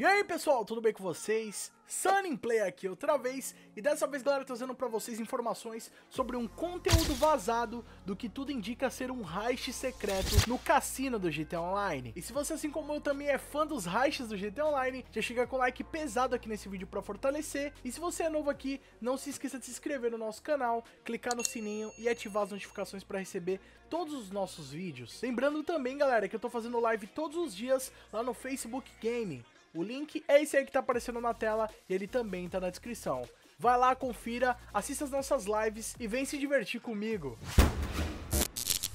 E aí pessoal, tudo bem com vocês? Sunny Play aqui outra vez e dessa vez galera trazendo para vocês informações sobre um conteúdo vazado do que tudo indica ser um heist secreto no cassino do GTA Online. E se você assim como eu também é fã dos heists do GTA Online, já chega com like pesado aqui nesse vídeo para fortalecer. E se você é novo aqui, não se esqueça de se inscrever no nosso canal, clicar no sininho e ativar as notificações para receber todos os nossos vídeos. Lembrando também galera que eu estou fazendo live todos os dias lá no Facebook Gaming. O link é esse aí que tá aparecendo na tela e ele também tá na descrição. Vai lá, confira, assista as nossas lives e vem se divertir comigo.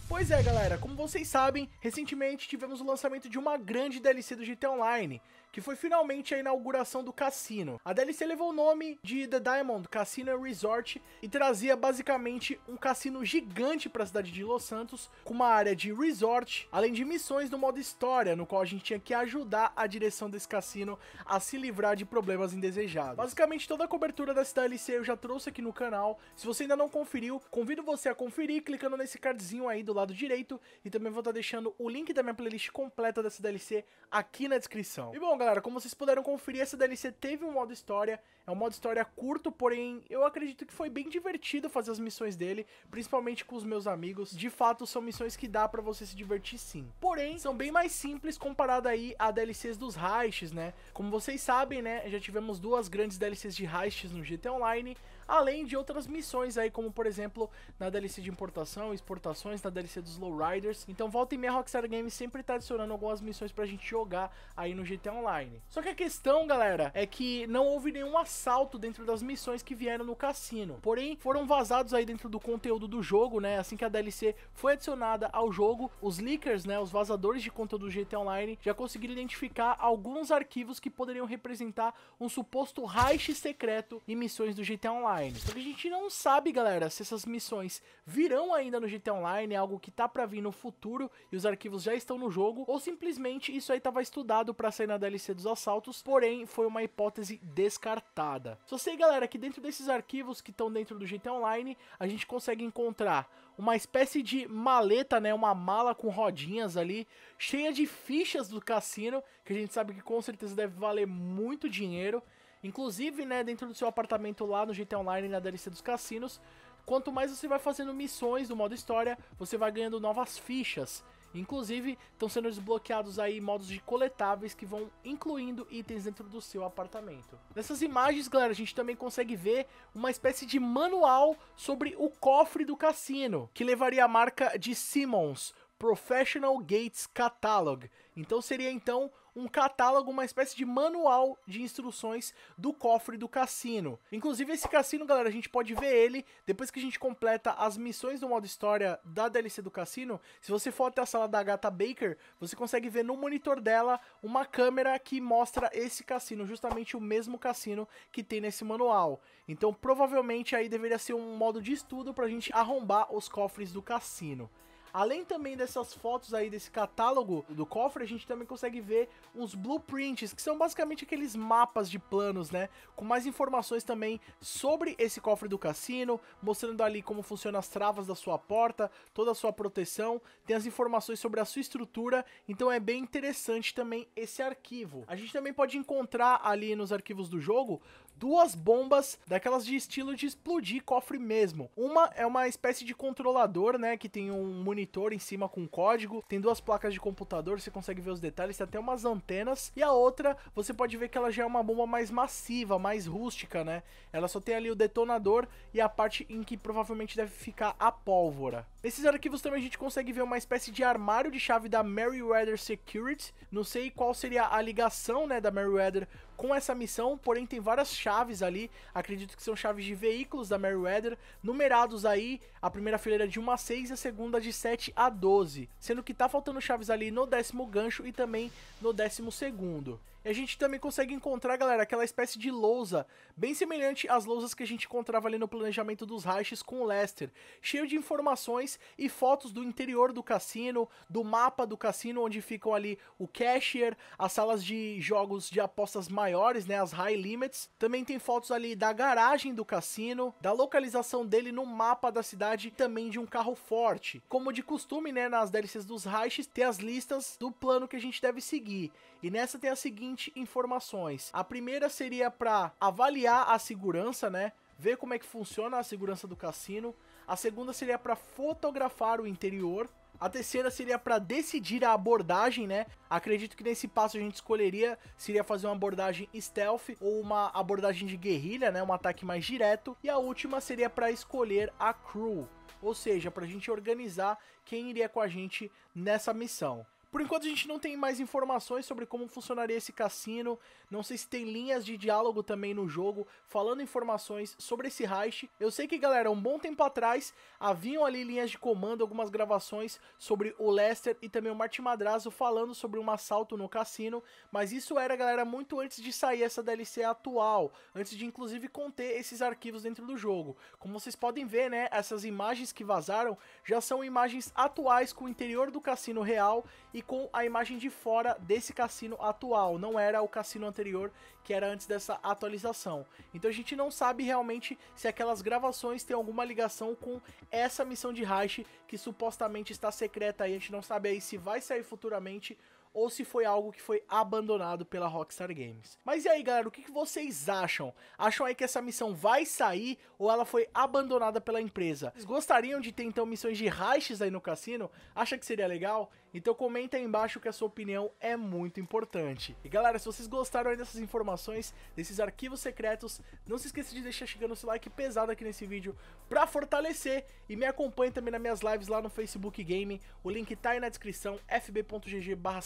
Pois é, galera, como vocês sabem, recentemente tivemos o lançamento de uma grande DLC do GTA Online, que foi finalmente a inauguração do cassino. A DLC levou o nome de The Diamond Casino Resort e trazia basicamente um cassino gigante para a cidade de Los Santos, com uma área de resort, além de missões no modo história, no qual a gente tinha que ajudar a direção desse cassino a se livrar de problemas indesejados. Basicamente toda a cobertura dessa DLC eu já trouxe aqui no canal. Se você ainda não conferiu, convido você a conferir clicando nesse cardzinho aí do lado direito e também vou estar tá deixando o link da minha playlist completa dessa DLC aqui na descrição. E bom, galera, galera, como vocês puderam conferir, essa DLC teve um modo história. É um modo história curto, porém eu acredito que foi bem divertido fazer as missões dele, principalmente com os meus amigos. De fato, são missões que dá para você se divertir sim. Porém, são bem mais simples comparado aí a DLCs dos heists, né? Como vocês sabem, né, já tivemos duas grandes DLCs de heists no GT Online, além de outras missões aí, como por exemplo na DLC de importação, exportações, na DLC dos Lowriders. Então volta e meia Rockstar Games sempre tá adicionando algumas missões pra gente jogar aí no GTA Online. Só que a questão, galera, é que não houve nenhum assalto dentro das missões que vieram no cassino. Porém, foram vazados aí dentro do conteúdo do jogo, né? Assim que a DLC foi adicionada ao jogo, os leakers, né, os vazadores de conteúdo do GTA Online já conseguiram identificar alguns arquivos que poderiam representar um suposto heist secreto em missões do GTA Online. Online. Só que a gente não sabe, galera, se essas missões virão ainda no GTA Online, é algo que tá pra vir no futuro e os arquivos já estão no jogo, ou simplesmente isso aí tava estudado para sair na DLC dos assaltos, porém foi uma hipótese descartada. Só sei, galera, que dentro desses arquivos que estão dentro do GTA Online, a gente consegue encontrar uma espécie de maleta, né, uma mala com rodinhas ali, cheia de fichas do cassino, que a gente sabe que com certeza deve valer muito dinheiro. Inclusive, né, dentro do seu apartamento lá no GTA Online, na DLC dos cassinos, quanto mais você vai fazendo missões do modo história, você vai ganhando novas fichas. Inclusive, estão sendo desbloqueados aí modos de coletáveis que vão incluindo itens dentro do seu apartamento. Nessas imagens, galera, a gente também consegue ver uma espécie de manual sobre o cofre do cassino, que levaria a marca de Simmons, Professional Gates Catalog. Então seria então um catálogo, uma espécie de manual de instruções do cofre do cassino. Inclusive esse cassino, galera, a gente pode ver ele depois que a gente completa as missões do modo história da DLC do cassino. Se você for até a sala da Gata Baker, você consegue ver no monitor dela uma câmera que mostra esse cassino, justamente o mesmo cassino que tem nesse manual. Então provavelmente aí deveria ser um modo de estudo para a gente arrombar os cofres do cassino. Além também dessas fotos aí desse catálogo do cofre, a gente também consegue ver uns blueprints, que são basicamente aqueles mapas de planos, né? Com mais informações também sobre esse cofre do cassino, mostrando ali como funcionam as travas da sua porta, toda a sua proteção, tem as informações sobre a sua estrutura, então é bem interessante também esse arquivo. A gente também pode encontrar ali nos arquivos do jogo duas bombas daquelas de estilo de explodir cofre mesmo. Uma é uma espécie de controlador, né, que tem um monitor em cima com código, tem duas placas de computador, você consegue ver os detalhes, tem até umas antenas, e a outra, você pode ver que ela já é uma bomba mais massiva, mais rústica, né? Ela só tem ali o detonador e a parte em que provavelmente deve ficar a pólvora. Nesses arquivos também a gente consegue ver uma espécie de armário de chave da Meriwether Security. Não sei qual seria a ligação né, da Meriwether com essa missão, porém tem várias chaves ali. Acredito que são chaves de veículos da Meriwether, numerados aí, a primeira fileira de 1 a 6 e a segunda de 7 a 12. Sendo que tá faltando chaves ali no décimo gancho e também no décimo segundo. E a gente também consegue encontrar, galera, aquela espécie de lousa, bem semelhante às lousas que a gente encontrava ali no planejamento dos Reiches com o Lester, cheio de informações e fotos do interior do cassino, do mapa do cassino, onde ficam ali o cashier, as salas de jogos de apostas maiores, né, as high limits. Também tem fotos ali da garagem do cassino, da localização dele no mapa da cidade, também de um carro forte. Como de costume, né, nas DLCs dos Reiches, tem as listas do plano que a gente deve seguir. E nessa tem a seguinte informações. A primeira seria para avaliar a segurança, né? Ver como é que funciona a segurança do cassino. A segunda seria para fotografar o interior. A terceira seria para decidir a abordagem, né? Acredito que nesse passo a gente escolheria seria fazer uma abordagem stealth ou uma abordagem de guerrilha, né? Um ataque mais direto. E a última seria para escolher a crew, ou seja, para a gente organizar quem iria com a gente nessa missão. Por enquanto a gente não tem mais informações sobre como funcionaria esse cassino, não sei se tem linhas de diálogo também no jogo, falando informações sobre esse heist. Eu sei que, galera, um bom tempo atrás haviam ali linhas de comando, algumas gravações sobre o Lester e também o Martin Madrazo falando sobre um assalto no cassino, mas isso era, galera, muito antes de sair essa DLC atual, antes de inclusive conter esses arquivos dentro do jogo. Como vocês podem ver, né, essas imagens que vazaram já são imagens atuais com o interior do cassino real e com a imagem de fora desse cassino atual, não era o cassino anterior que era antes dessa atualização. Então a gente não sabe realmente se aquelas gravações têm alguma ligação com essa missão de Reich que supostamente está secreta aí, a gente não sabe aí se vai sair futuramente ou se foi algo que foi abandonado pela Rockstar Games. Mas e aí, galera, o que vocês acham? Acham aí que essa missão vai sair ou ela foi abandonada pela empresa? Vocês gostariam de ter então missões de raiches aí no cassino? Acha que seria legal? Então comenta aí embaixo que a sua opinião é muito importante. E galera, se vocês gostaram dessas informações, desses arquivos secretos, não se esqueça de deixar chegando o seu like pesado aqui nesse vídeo pra fortalecer e me acompanhe também nas minhas lives lá no Facebook Game, o link tá aí na descrição, fb.gg barra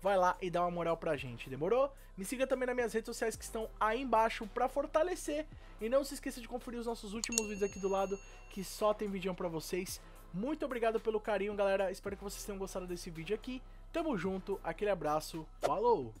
vai lá e dá uma moral pra gente, demorou? Me siga também nas minhas redes sociais que estão aí embaixo pra fortalecer e não se esqueça de conferir os nossos últimos vídeos aqui do lado que só tem vídeo pra vocês. Muito obrigado pelo carinho, galera. Espero que vocês tenham gostado desse vídeo aqui. Tamo junto, aquele abraço, falou!